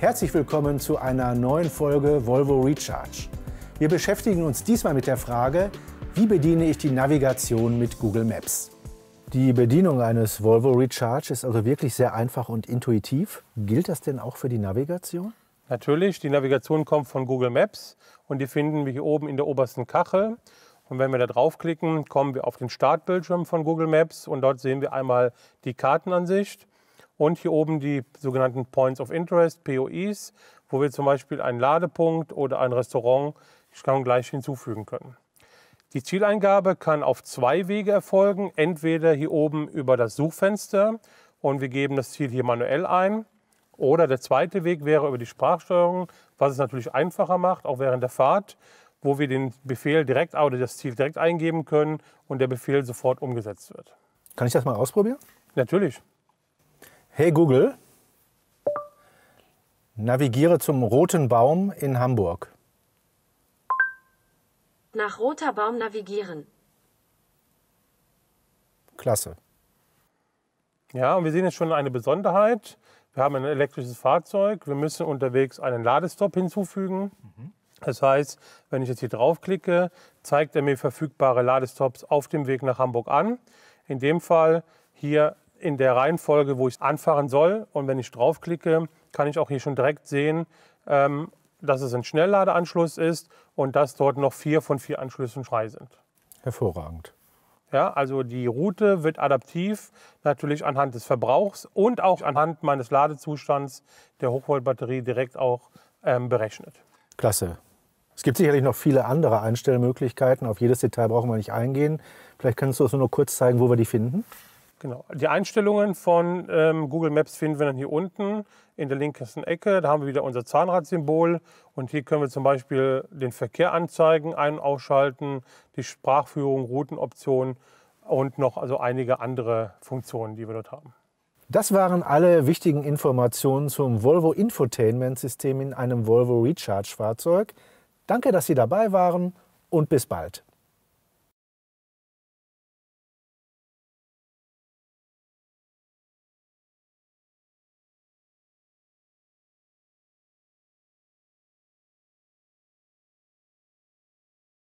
herzlich willkommen zu einer neuen Folge Volvo Recharge. Wir beschäftigen uns diesmal mit der Frage, wie bediene ich die Navigation mit Google Maps? Die Bedienung eines Volvo Recharge ist also wirklich sehr einfach und intuitiv. Gilt das denn auch für die Navigation? Natürlich, die Navigation kommt von Google Maps und die finden wir hier oben in der obersten Kachel. Und wenn wir da draufklicken, kommen wir auf den Startbildschirm von Google Maps und dort sehen wir einmal die Kartenansicht. Und hier oben die sogenannten Points of Interest, POIs, wo wir zum Beispiel einen Ladepunkt oder ein Restaurant gleich hinzufügen können. Die Zieleingabe kann auf zwei Wege erfolgen. Entweder hier oben über das Suchfenster und wir geben das Ziel hier manuell ein. Oder der zweite Weg wäre über die Sprachsteuerung, was es natürlich einfacher macht, auch während der Fahrt, wo wir den Befehl direkt oder das Ziel direkt eingeben können und der Befehl sofort umgesetzt wird. Kann ich das mal ausprobieren? Natürlich. Hey Google, navigiere zum Roten Baum in Hamburg. Nach Roter Baum navigieren. Klasse. Ja, und wir sehen jetzt schon eine Besonderheit. Wir haben ein elektrisches Fahrzeug. Wir müssen unterwegs einen Ladestop hinzufügen. Mhm. Das heißt, wenn ich jetzt hier draufklicke, zeigt er mir verfügbare Ladestops auf dem Weg nach Hamburg an. In dem Fall hier in der Reihenfolge, wo ich anfahren soll. Und wenn ich draufklicke, kann ich auch hier schon direkt sehen, ähm, dass es ein Schnellladeanschluss ist und dass dort noch vier von vier Anschlüssen frei sind. Hervorragend. Ja, also die Route wird adaptiv, natürlich anhand des Verbrauchs und auch anhand meines Ladezustands der Hochvoltbatterie direkt auch ähm, berechnet. Klasse. Es gibt sicherlich noch viele andere Einstellmöglichkeiten. Auf jedes Detail brauchen wir nicht eingehen. Vielleicht kannst du uns nur kurz zeigen, wo wir die finden. Genau. Die Einstellungen von ähm, Google Maps finden wir dann hier unten in der linken Ecke. Da haben wir wieder unser Zahnradsymbol und hier können wir zum Beispiel den Verkehr anzeigen, ein- und ausschalten, die Sprachführung, Routenoptionen und noch also einige andere Funktionen, die wir dort haben. Das waren alle wichtigen Informationen zum Volvo Infotainment System in einem Volvo Recharge Fahrzeug. Danke, dass Sie dabei waren und bis bald.